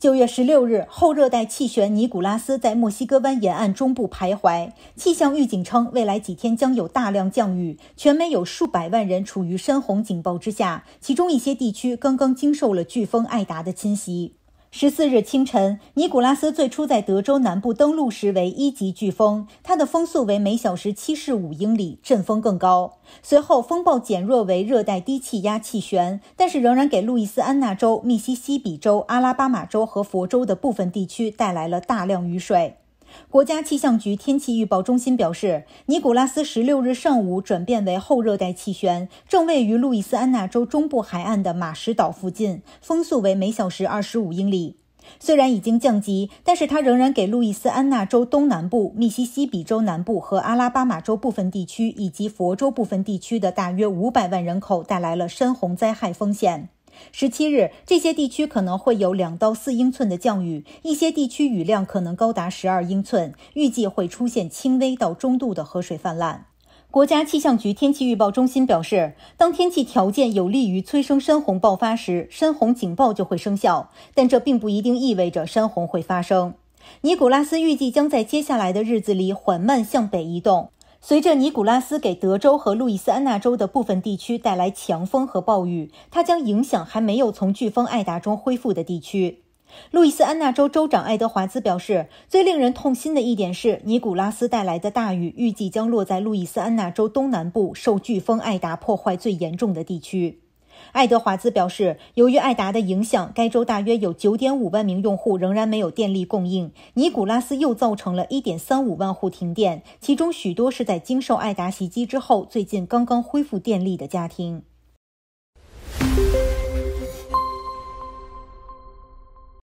九月十六日，后热带气旋尼古拉斯在墨西哥湾沿岸中部徘徊。气象预警称，未来几天将有大量降雨，全美有数百万人处于山洪警报之下，其中一些地区刚刚经受了飓风艾达的侵袭。十四日清晨，尼古拉斯最初在德州南部登陆时为一级飓风，它的风速为每小时七十五英里，阵风更高。随后，风暴减弱为热带低气压气旋，但是仍然给路易斯安那州、密西西比州、阿拉巴马州和佛州的部分地区带来了大量雨水。国家气象局天气预报中心表示，尼古拉斯十六日上午转变为后热带气旋，正位于路易斯安那州中部海岸的马什岛附近，风速为每小时二十五英里。虽然已经降级，但是它仍然给路易斯安那州东南部、密西西比州南部和阿拉巴马州部分地区以及佛州部分地区的大约五百万人口带来了山洪灾害风险。十七日，这些地区可能会有两到四英寸的降雨，一些地区雨量可能高达十二英寸，预计会出现轻微到中度的河水泛滥。国家气象局天气预报中心表示，当天气条件有利于催生山洪爆发时，山洪警报就会生效，但这并不一定意味着山洪会发生。尼古拉斯预计将在接下来的日子里缓慢向北移动。随着尼古拉斯给德州和路易斯安那州的部分地区带来强风和暴雨，它将影响还没有从飓风艾达中恢复的地区。路易斯安那州州长爱德华兹表示，最令人痛心的一点是，尼古拉斯带来的大雨预计将落在路易斯安那州东南部受飓风艾达破坏最严重的地区。爱德华兹表示，由于艾达的影响，该州大约有9.5万名用户仍然没有电力供应。尼古拉斯又造成了一点三五万户停电，其中许多是在经受艾达袭击之后最近刚刚恢复电力的家庭。